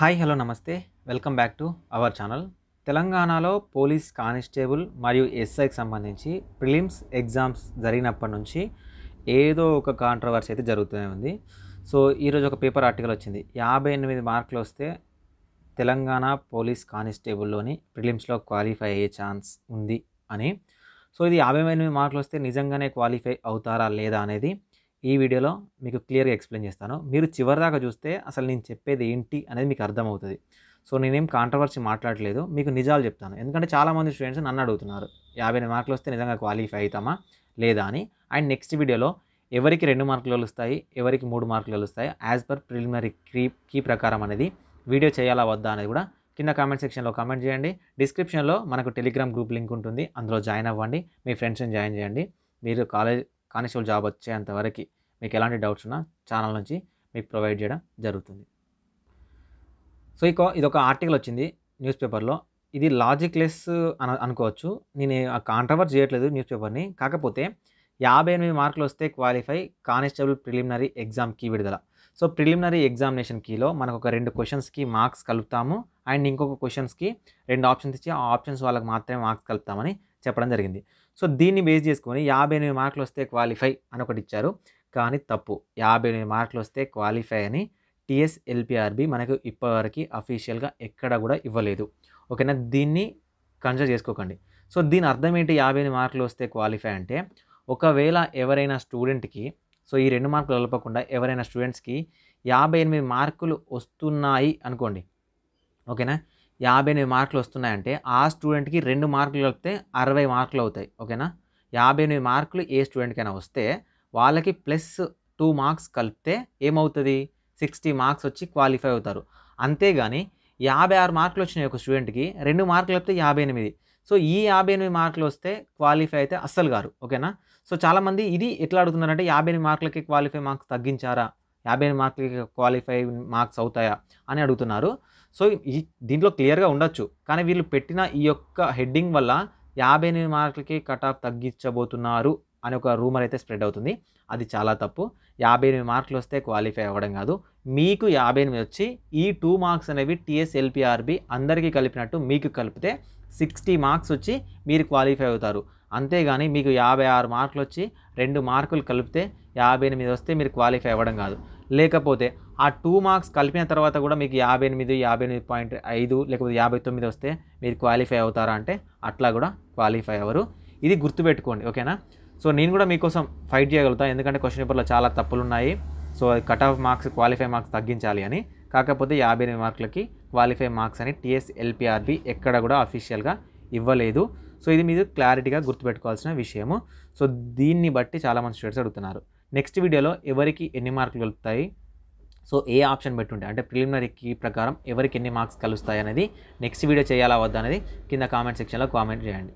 hi hello నమస్తే welcome back to our channel తెలంగాణలో police constable మరియు ఎస్ఐకి సంబంధించి ప్రిలిమ్స్ ఎగ్జామ్స్ జరిగినప్పటి నుంచి ఏదో ఒక కాంట్రవర్సీ అయితే జరుగుతూనే ఉంది సో ఈరోజు ఒక పేపర్ ఆర్టికల్ వచ్చింది యాభై ఎనిమిది మార్కులు వస్తే తెలంగాణ పోలీస్ కానిస్టేబుల్లోని ప్రిలిమ్స్లో క్వాలిఫై అయ్యే ఛాన్స్ ఉంది అని సో ఇది యాభై ఎనిమిది మార్కులు వస్తే నిజంగానే క్వాలిఫై అవుతారా లేదా అనేది ఈ వీడియోలో మీకు క్లియర్గా ఎక్స్ప్లెయిన్ చేస్తాను మీరు చివరిదాకా చూస్తే అసలు నేను చెప్పేది ఏంటి అనేది మీకు అర్థమవుతుంది సో నేనేం కాంట్రవర్సీ మాట్లాడలేదు మీకు నిజాలు చెప్తాను ఎందుకంటే చాలామంది స్టూడెంట్స్ నన్ను అడుగుతున్నారు యాభై మార్కులు వస్తే నిజంగా క్వాలిఫై అవుతామా లేదా అని అండ్ నెక్స్ట్ వీడియోలో ఎవరికి రెండు మార్కులు వస్తాయి ఎవరికి మూడు మార్కులు వస్తాయి యాజ్ పర్ ప్రిలిమినరీ క్రీ కీ ప్రకారం అనేది వీడియో చేయాలా వద్దా అనేది కూడా కింద కామెంట్ సెక్షన్లో కామెంట్ చేయండి డిస్క్రిప్షన్లో మనకు టెలిగ్రామ్ గ్రూప్ లింక్ ఉంటుంది అందులో జాయిన్ అవ్వండి మీ ఫ్రెండ్స్ని జాయిన్ చేయండి మీరు కాలేజ్ కానిస్టేబుల్ జాబ్ వచ్చేంతవరకు మీకు ఎలాంటి డౌట్స్ ఉన్నా ఛానల్ నుంచి మీకు ప్రొవైడ్ చేయడం జరుగుతుంది సో ఇక ఇదొక ఆర్టికల్ వచ్చింది న్యూస్ పేపర్లో ఇది లాజిక్లెస్ అన అనుకోవచ్చు నేను కాంట్రవర్స్ చేయట్లేదు న్యూస్ పేపర్ని కాకపోతే యాభై ఎనిమిది మార్కులు వస్తే qualify constable preliminary exam key విడుదల సో ప్రిలిమినరీ ఎగ్జామినేషన్ కీలో మనకు ఒక రెండు క్వశ్చన్స్కి మార్క్స్ కలుపుతాము అండ్ ఇంకొక క్వశ్చన్స్కి రెండు ఆప్షన్స్ ఇచ్చి ఆ ఆప్షన్స్ వాళ్ళకి మాత్రమే మార్క్స్ కలుపుతామని చెప్పడం జరిగింది సో దీన్ని బేస్ చేసుకొని యాభై ఎనిమిది మార్కులు వస్తే క్వాలిఫై అని ఒకటి ఇచ్చారు కానీ తప్పు యాభై ఎనిమిది మార్కులు వస్తే క్వాలిఫై అని టీఎస్ఎల్పిఆర్బి మనకు ఇప్పటివరకు అఫీషియల్గా ఎక్కడ కూడా ఇవ్వలేదు ఓకేనా దీన్ని కన్సిడర్ చేసుకోకండి సో దీని అర్థం ఏంటి యాభై ఎనిమిది మార్కులు వస్తే క్వాలిఫై అంటే ఒకవేళ ఎవరైనా స్టూడెంట్కి సో ఈ రెండు మార్కులు కలపకుండా ఎవరైనా స్టూడెంట్స్కి యాభై ఎనిమిది మార్కులు వస్తున్నాయి అనుకోండి ఓకేనా యాభై ఎనిమిది మార్కులు వస్తున్నాయంటే ఆ స్టూడెంట్కి రెండు మార్కులు కలిపితే అరవై మార్కులు అవుతాయి ఓకేనా యాభై ఎనిమిది మార్కులు ఏ స్టూడెంట్కైనా వస్తే వాళ్ళకి ప్లస్ టూ మార్క్స్ కలిపితే ఏమవుతుంది సిక్స్టీ మార్క్స్ వచ్చి క్వాలిఫై అవుతారు అంతేగాని యాభై ఆరు మార్కులు వచ్చిన ఒక స్టూడెంట్కి రెండు మార్కులు వస్తే యాభై ఎనిమిది సో ఈ యాభై ఎనిమిది మార్కులు వస్తే క్వాలిఫై అయితే అస్సలు గారు ఓకేనా సో చాలామంది ఇది ఎట్లా అడుగుతున్నారంటే యాభై ఎనిమిది మార్కులకి క్వాలిఫై మార్క్స్ తగ్గించారా యాభై ఎనిమిది మార్కులకి క్వాలిఫై మార్క్స్ అవుతాయా అని అడుగుతున్నారు సో ఈ దీంట్లో క్లియర్గా ఉండొచ్చు కానీ వీళ్ళు పెట్టిన ఈ యొక్క హెడ్డింగ్ వల్ల యాభై ఎనిమిది మార్కులకి కట్ ఆఫ్ తగ్గించబోతున్నారు అని ఒక రూమర్ అయితే స్ప్రెడ్ అవుతుంది అది చాలా తప్పు యాభై ఎనిమిది మార్కులు వస్తే క్వాలిఫై అవ్వడం కాదు మీకు యాభై ఎనిమిది వచ్చి ఈ టూ మార్క్స్ అనేవి టీఎస్ ఎల్పిఆర్బి అందరికీ కలిపినట్టు మీకు కలిపితే సిక్స్టీ మార్క్స్ వచ్చి మీరు క్వాలిఫై అవుతారు అంతేగాని మీకు యాభై ఆరు మార్కులు వచ్చి రెండు మార్కులు కలిపితే యాభై ఎనిమిది వస్తే మీరు క్వాలిఫై అవ్వడం కాదు లేకపోతే ఆ టూ మార్క్స్ కలిపిన తర్వాత కూడా మీకు యాభై ఎనిమిది యాభై ఎనిమిది పాయింట్ ఐదు లేకపోతే యాభై తొమ్మిది వస్తే మీరు క్వాలిఫై అవుతారా అంటే అట్లా కూడా క్వాలిఫై అవ్వరు ఇది గుర్తుపెట్టుకోండి ఓకేనా సో నేను కూడా మీకోసం ఫైట్ చేయగలుగుతాను ఎందుకంటే క్వశ్చన్ పేపర్లో చాలా తప్పులు ఉన్నాయి so cut off marks qualify marks తగ్గించాలి అని కాకపోతే యాభై ఎనిమిది మార్కులకి క్వాలిఫై మార్క్స్ అని టీఎస్ ఎల్పిఆర్బి ఎక్కడ కూడా అఫీషియల్గా ఇవ్వలేదు సో ఇది మీరు క్లారిటీగా గుర్తుపెట్టుకోవాల్సిన విషయము సో దీన్ని బట్టి చాలామంది స్టూడెంట్స్ అడుగుతున్నారు నెక్స్ట్ వీడియోలో ఎవరికి ఎన్ని మార్కులు కలుపుతాయి సో ఏ ఆప్షన్ పెట్టుంటే అంటే ప్రిలిమినరీకి ప్రకారం ఎవరికి ఎన్ని మార్క్స్ కలుస్తాయి అనేది నెక్స్ట్ వీడియో చేయాలా వద్దా అనేది కింద కామెంట్ సెక్షన్లో కామెంట్ చేయండి